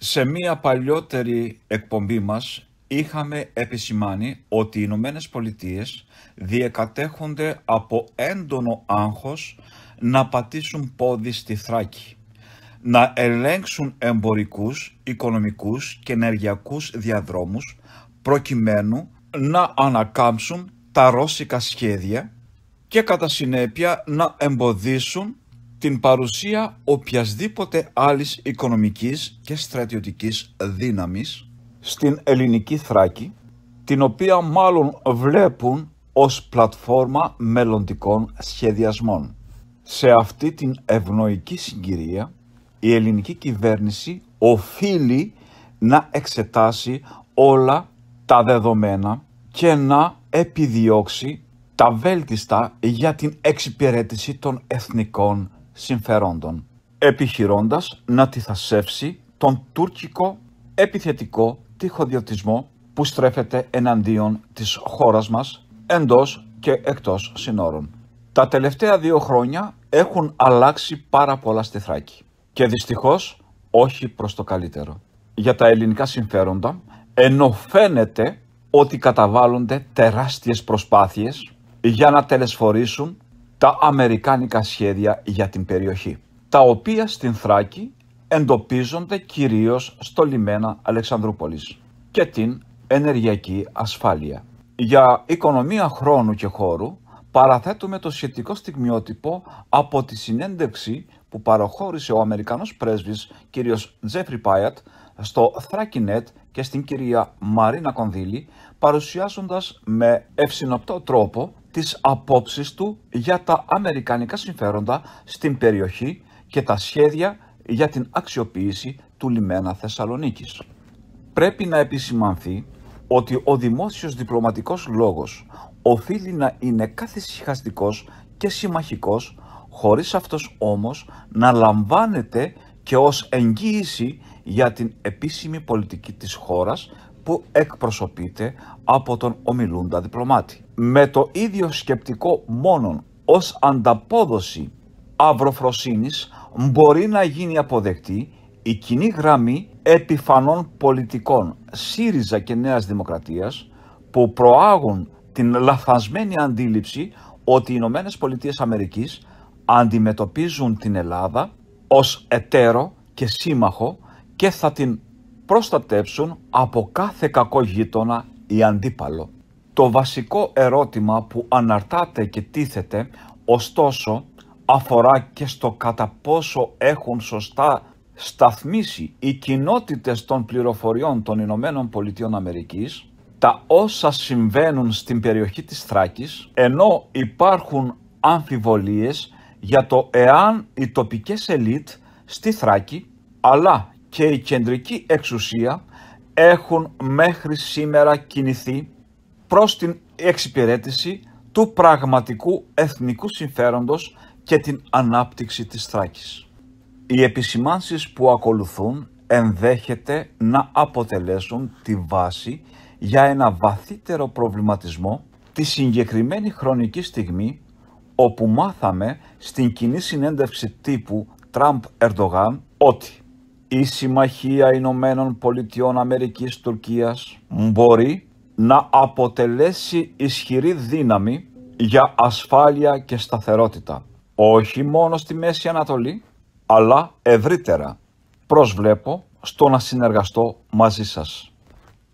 Σε μία παλιότερη εκπομπή μας είχαμε επισημάνει ότι οι Ηνωμένες Πολιτείες διεκατέχονται από έντονο άγχος να πατήσουν πόδι στη Θράκη, να ελέγξουν εμπορικούς, οικονομικούς και ενεργειακούς διαδρόμους προκειμένου να ανακάμψουν τα ρώσικα σχέδια και κατά συνέπεια να εμποδίσουν την παρουσία οποιασδήποτε άλλης οικονομικής και στρατιωτικής δύναμης στην ελληνική Θράκη, την οποία μάλλον βλέπουν ως πλατφόρμα μελλοντικών σχεδιασμών. Σε αυτή την ευνοϊκή συγκυρία, η ελληνική κυβέρνηση οφείλει να εξετάσει όλα τα δεδομένα και να επιδιώξει τα βέλτιστα για την εξυπηρέτηση των εθνικών συμφερόντων, επιχειρώντας να τυθασεύσει τον τουρκικό επιθετικό τυχοδιωτισμό που στρέφεται εναντίον της χώρας μας εντός και εκτός συνόρων. Τα τελευταία δύο χρόνια έχουν αλλάξει πάρα πολλά στη Θράκη και δυστυχώς όχι προς το καλύτερο. Για τα ελληνικά συμφέροντα, ενώ φαίνεται ότι καταβάλλονται τεράστιες προσπάθειες για να τελεσφορήσουν τα αμερικάνικα σχέδια για την περιοχή, τα οποία στην Θράκη εντοπίζονται κυρίως στο λιμένα Αλεξανδρούπολης και την ενεργειακή ασφάλεια. Για οικονομία χρόνου και χώρου παραθέτουμε το σχετικό στιγμιότυπο από τη συνέντευξη που παροχώρησε ο Αμερικανός πρέσβης κ. Τζέφρι Πάιατ στο Thrakinet και στην κυρία Μαρίνα Κονδύλη παρουσιάζοντας με ευσυνοπτό τρόπο τις απόψεις του για τα αμερικανικά συμφέροντα στην περιοχή και τα σχέδια για την αξιοποίηση του λιμένα Θεσσαλονίκης. Πρέπει να επισημανθεί ότι ο δημόσιος διπλωματικός λόγος οφείλει να είναι καθησυχαστικός και συμμαχικός, χωρίς αυτός όμως να λαμβάνεται και ως εγγύηση για την επίσημη πολιτική της χώρας που εκπροσωπείται από τον ομιλούντα διπλωμάτη. Με το ίδιο σκεπτικό μόνον ως ανταπόδοση αυροφροσύνης μπορεί να γίνει αποδεκτή η κοινή γραμμή επιφανών πολιτικών ΣΥΡΙΖΑ και Νέας Δημοκρατίας που προάγουν την λαθασμένη αντίληψη ότι οι Ηνωμένες Πολιτείες Αμερικής αντιμετωπίζουν την Ελλάδα ως εταίρο και σύμμαχο και θα την προστατέψουν από κάθε κακό γείτονα ή αντίπαλο. Το βασικό ερώτημα που αναρτάται και τίθεται, ωστόσο, αφορά και στο κατά πόσο έχουν σωστά σταθμίσει οι κοινότητες των πληροφοριών των Ηνωμένων Πολιτειών Αμερικής τα όσα συμβαίνουν στην περιοχή της Θράκης ενώ υπάρχουν αμφιβολίες για το εάν οι τοπικές ελίτ στη Θράκη αλλά και η κεντρική εξουσία έχουν μέχρι σήμερα κινηθεί προς την εξυπηρέτηση του πραγματικού εθνικού συμφέροντος και την ανάπτυξη της Θράκης. Οι επισημάνσεις που ακολουθούν ενδέχεται να αποτελέσουν τη βάση για ένα βαθύτερο προβληματισμό τη συγκεκριμένη χρονική στιγμή όπου μάθαμε στην κοινή συνέντευξη τύπου Τραμπ Ερντογάν ότι η Συμμαχία Ηνωμένων Πολιτειών Αμερικής Τουρκίας μπορεί να αποτελέσει ισχυρή δύναμη για ασφάλεια και σταθερότητα, όχι μόνο στη Μέση Ανατολή, αλλά ευρύτερα. Προσβλέπω στο να συνεργαστώ μαζί σας.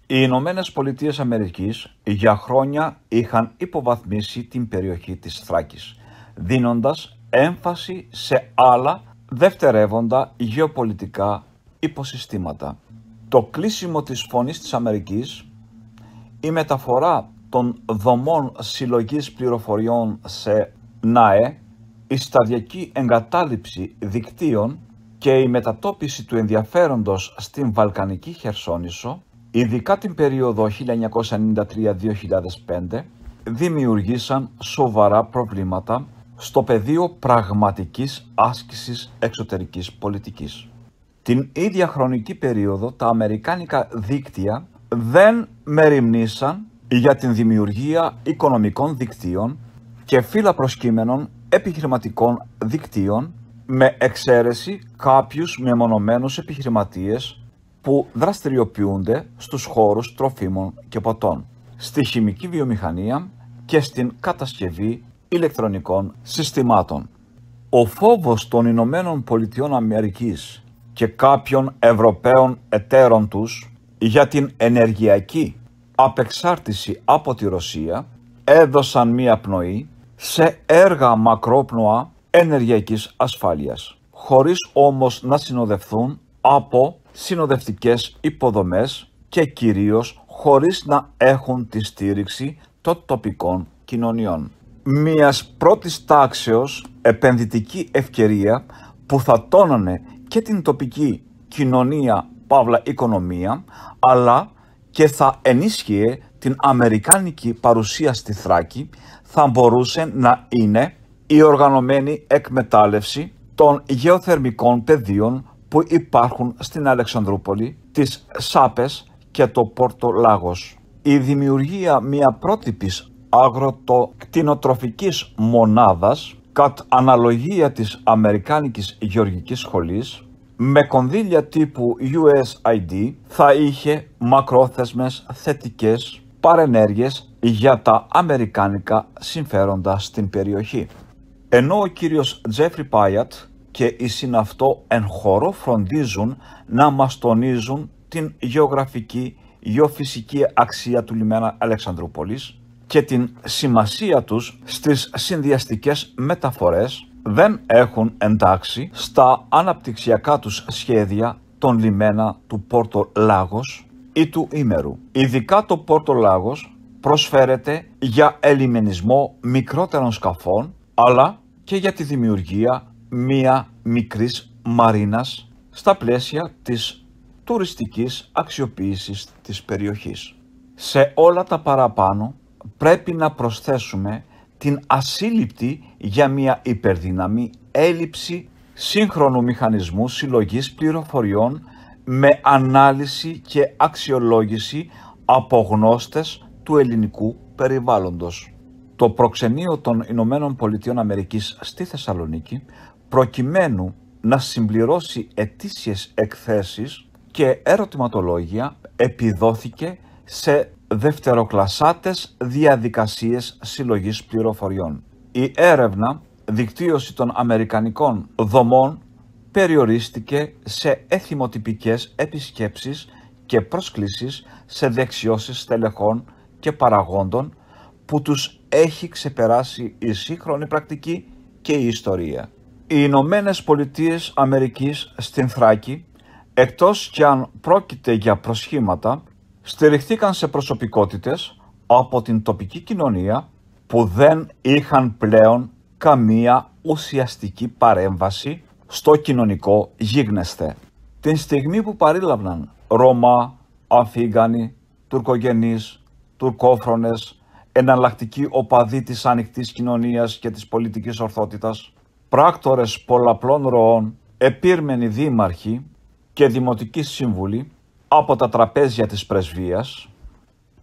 Οι Ηνωμένες Πολιτείες Αμερικής για χρόνια είχαν υποβαθμίσει την περιοχή της Θράκης, δίνοντας έμφαση σε άλλα δευτερεύοντα γεωπολιτικά υποσυστήματα. Το κλείσιμο της φωνής της Αμερικής, η μεταφορά των δομών συλλογής πληροφοριών σε ΝΑΕ, η σταδιακή εγκατάλειψη δικτύων και η μετατόπιση του ενδιαφέροντος στην Βαλκανική Χερσόνησο, ειδικά την περίοδο 1993-2005, δημιουργήσαν σοβαρά προβλήματα στο πεδίο πραγματικής άσκησης εξωτερικής πολιτικής. Την ίδια χρονική περίοδο τα αμερικάνικα δίκτυα δεν μεριμνήσαν για την δημιουργία οικονομικών δικτύων και φύλλα προσκύμενων επιχειρηματικών δικτύων με εξαίρεση κάποιους μεμονωμένους επιχειρηματίες που δραστηριοποιούνται στους χώρους τροφίμων και ποτών, στη χημική βιομηχανία και στην κατασκευή ηλεκτρονικών συστημάτων. Ο φόβος των Ηνωμένων Πολιτειών Αμερικής και κάποιων Ευρωπαίων εταίρων τους για την ενεργειακή απεξάρτηση από τη Ρωσία έδωσαν μία πνοή σε έργα μακρόπνοα ενεργειακής ασφάλειας, χωρίς όμως να συνοδευθούν από συνοδευτικές υποδομές και κυρίως χωρίς να έχουν τη στήριξη των τοπικών κοινωνιών μιας πρώτης τάξεως επενδυτική ευκαιρία που θα τόνανε και την τοπική κοινωνία παύλα οικονομία αλλά και θα ενίσχυε την αμερικάνικη παρουσία στη Θράκη θα μπορούσε να είναι η οργανωμένη εκμετάλλευση των γεωθερμικών πεδίων που υπάρχουν στην Αλεξανδρούπολη, τις Σάπες και το Πόρτο Λάγος. Η δημιουργία μια πρότυπης αγροτοκτηνοτροφικής μονάδας κατ' αναλογία της Αμερικάνικης Γεωργικής Σχολής με κονδύλια τύπου USID θα είχε μακρόθεσμες θετικές παρενέργειες για τα αμερικάνικα συμφέροντα στην περιοχή. Ενώ ο κύριος Τζέφρι Πάιατ και η συναυτό εν χώρο φροντίζουν να μας τονίζουν την γεωγραφική, γεωφυσική αξία του λιμένα Αλεξανδρούπολης, και την σημασία τους στις συνδυαστικές μεταφορές δεν έχουν εντάξει στα αναπτυξιακά τους σχέδια τον λιμένα του Πόρτο Λάγος ή του Ήμερου. Ειδικά το Πόρτο Λάγος προσφέρεται για ελιμενισμό μικρότερων σκαφών αλλά και για τη δημιουργία μία μικρής μαρίνας στα πλαίσια της τουριστικής αξιοποίησης της περιοχής. Σε όλα τα παραπάνω πρέπει να προσθέσουμε την ασύλληπτη για μια υπερδυναμή έλλειψη σύγχρονου μηχανισμού συλλογής πληροφοριών με ανάλυση και αξιολόγηση από γνώστες του ελληνικού περιβάλλοντος. Το προξενείο των Ηνωμένων Πολιτειών Αμερικής στη Θεσσαλονίκη προκειμένου να συμπληρώσει ετήσιες εκθέσεις και ερωτηματολόγια επιδόθηκε σε δευτεροκλασάτες διαδικασίες συλλογής πληροφοριών. Η έρευνα δικτύωση των αμερικανικών δομών περιορίστηκε σε εθιμοτυπικές επισκέψεις και προσκλήσεις σε δεξιώσεις στελεχών και παραγόντων που τους έχει ξεπεράσει η σύγχρονη πρακτική και η ιστορία. Οι Ηνωμένες Πολιτείες Αμερικής στην Θράκη, εκτός κι αν πρόκειται για προσχήματα, στηριχθήκαν σε προσωπικότητες από την τοπική κοινωνία που δεν είχαν πλέον καμία ουσιαστική παρέμβαση στο κοινωνικό γίγνεσθε. Την στιγμή που παρήλαβναν Ρώμα, Αφγανί, Τουρκογενείς, Τουρκόφρονες, εναλλακτικοί οπαδοί της ανοιχτής κοινωνίας και της πολιτικής ορθότητας, πράκτορες πολλαπλών ροών, επίρμενοι δήμαρχοι και δημοτικοί σύμβουλοι από τα τραπέζια της πρεσβείας,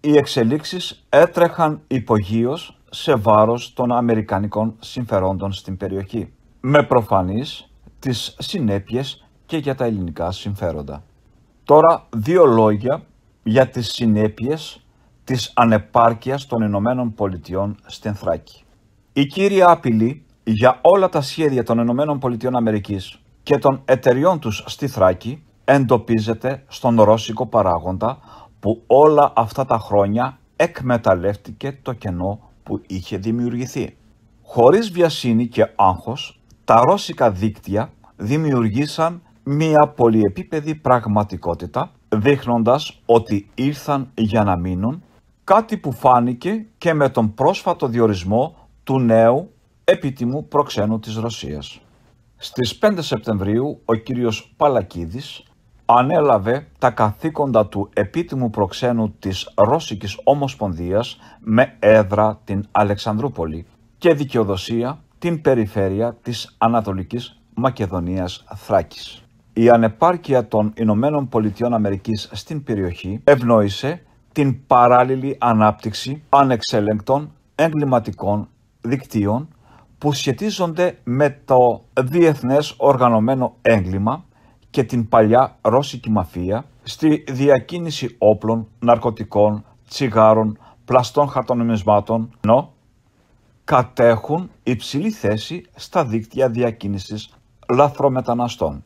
οι εξελίξεις έτρεχαν υπογείως σε βάρος των Αμερικανικών συμφερόντων στην περιοχή, με προφανείς τις συνέπειες και για τα ελληνικά συμφέροντα. Τώρα δύο λόγια για τις συνέπειες της ανεπάρκειας των Ηνωμένων Πολιτειών στην Θράκη. Η κύρια απειλή για όλα τα σχέδια των Ηνωμένων Πολιτειών Αμερικής και των εταιριών τους στη Θράκη εντοπίζεται στον Ρώσικο παράγοντα που όλα αυτά τα χρόνια εκμεταλλεύτηκε το κενό που είχε δημιουργηθεί. Χωρίς βιασύνη και άγχος, τα ρώσικα δίκτυα δημιουργήσαν μία πολυεπίπεδη πραγματικότητα, δείχνοντας ότι ήρθαν για να μείνουν, κάτι που φάνηκε και με τον πρόσφατο διορισμό του νέου επιτιμού προξένου της Ρωσίας. Στις 5 Σεπτεμβρίου ο κύριος Παλακίδης ανέλαβε τα καθήκοντα του επίτιμου προξένου της Ρώσικης Ομοσπονδίας με έδρα την Αλεξανδρούπολη και δικαιοδοσία την περιφέρεια της Ανατολικής Μακεδονίας Θράκης. Η ανεπάρκεια των Ηνωμένων Πολιτειών Αμερικής στην περιοχή ευνόησε την παράλληλη ανάπτυξη ανεξέλεγκτων εγκληματικών δικτύων που σχετίζονται με το διεθνές οργανωμένο έγκλημα και την παλιά ρώσικη μαφία στη διακίνηση όπλων, ναρκωτικών, τσιγάρων, πλαστών χαρτονομισμάτων, ενώ κατέχουν υψηλή θέση στα δίκτυα διακίνησης λαθρομεταναστών.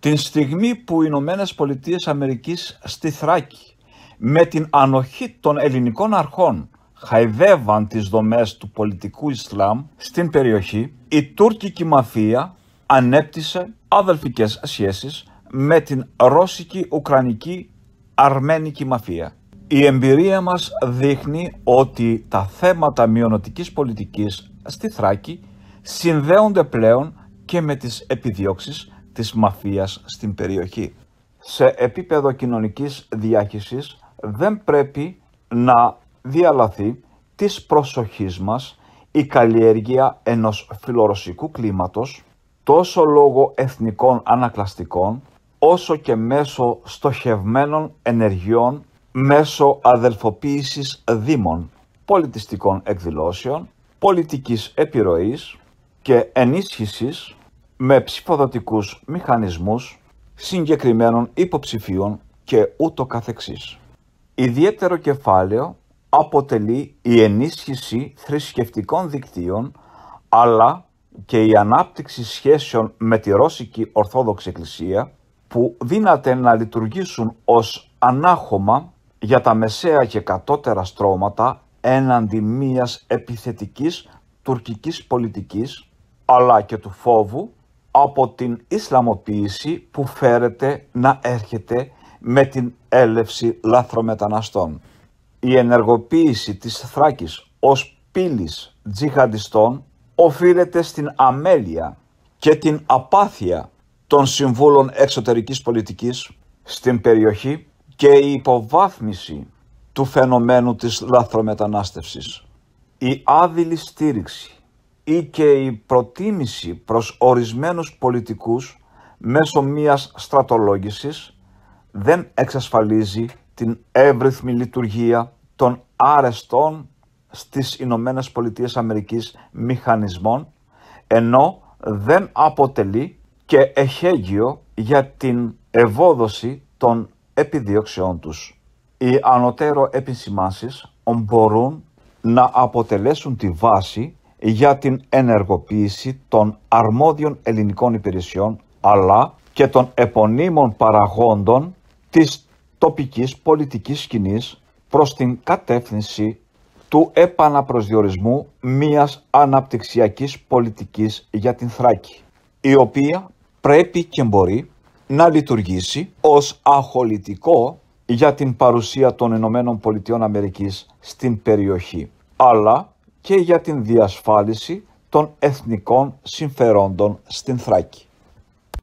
Την στιγμή που οι Ηνωμένες Πολιτείες Αμερικής στη Θράκη με την ανοχή των ελληνικών αρχών χαϊδεύαν τις δομές του πολιτικού Ισλάμ στην περιοχή, η τουρκική μαφία ανέπτυσε αδελφικές σχέσεις με την ρώσικη, ουκρανική, αρμένικη μαφία. Η εμπειρία μας δείχνει ότι τα θέματα μειονοτικής πολιτικής στη Θράκη συνδέονται πλέον και με τις επιδιώξεις της μαφίας στην περιοχή. Σε επίπεδο κοινωνικής διάχυσης δεν πρέπει να διαλαθεί της προσοχής μας η καλλιέργεια ενός φιλορωσικού κλίματος τόσο λόγω εθνικών ανακλαστικών, όσο και μέσω στοχευμένων ενεργειών μέσω αδελφοποίησης δήμων, πολιτιστικών εκδηλώσεων, πολιτικής επιρροής και ενίσχυσης με ψηφοδοτικούς μηχανισμούς συγκεκριμένων υποψηφίων και ούτω καθεξής. Ιδιαίτερο κεφάλαιο αποτελεί η ενίσχυση θρησκευτικών δικτύων αλλά και η ανάπτυξη σχέσεων με τη Ρώσικη Ορθόδοξη Εκκλησία που δύναται να λειτουργήσουν ως ανάχωμα για τα μεσαία και κατώτερα στρώματα έναντι μίας επιθετικής τουρκικής πολιτικής αλλά και του φόβου από την Ισλαμοποίηση που φέρεται να έρχεται με την έλευση λάθρομεταναστών. Η ενεργοποίηση της Θράκης ως πύλης τζιχαντιστών οφείλεται στην αμέλεια και την απάθεια των συμβούλων εξωτερικής πολιτικής στην περιοχή και η υποβάθμιση του φαινομένου της λαθρομετανάστευσης. Η άδειλη στήριξη ή και η προτίμηση προς ορισμένους πολιτικούς μέσω μίας στρατολόγησης δεν εξασφαλίζει την εύρυθμη λειτουργία των άρεστων στις Ηνωμένες Πολιτείες Αμερικής μηχανισμών ενώ δεν αποτελεί και εχέγιο για την ευόδοση των επιδίωξεών τους. Οι ανωτέρω επισημάσεις μπορούν να αποτελέσουν τη βάση για την ενεργοποίηση των αρμόδιων ελληνικών υπηρεσιών αλλά και των επωνύμων παραγόντων της τοπικής πολιτικής σκηνής προς την κατεύθυνση του επαναπροσδιορισμού μιας αναπτυξιακής πολιτικής για την Θράκη, η οποία πρέπει και μπορεί να λειτουργήσει ως αχολητικό για την παρουσία των Ηνωμένων Πολιτειών Αμερικής στην περιοχή, αλλά και για την διασφάλιση των εθνικών συμφερόντων στην Θράκη.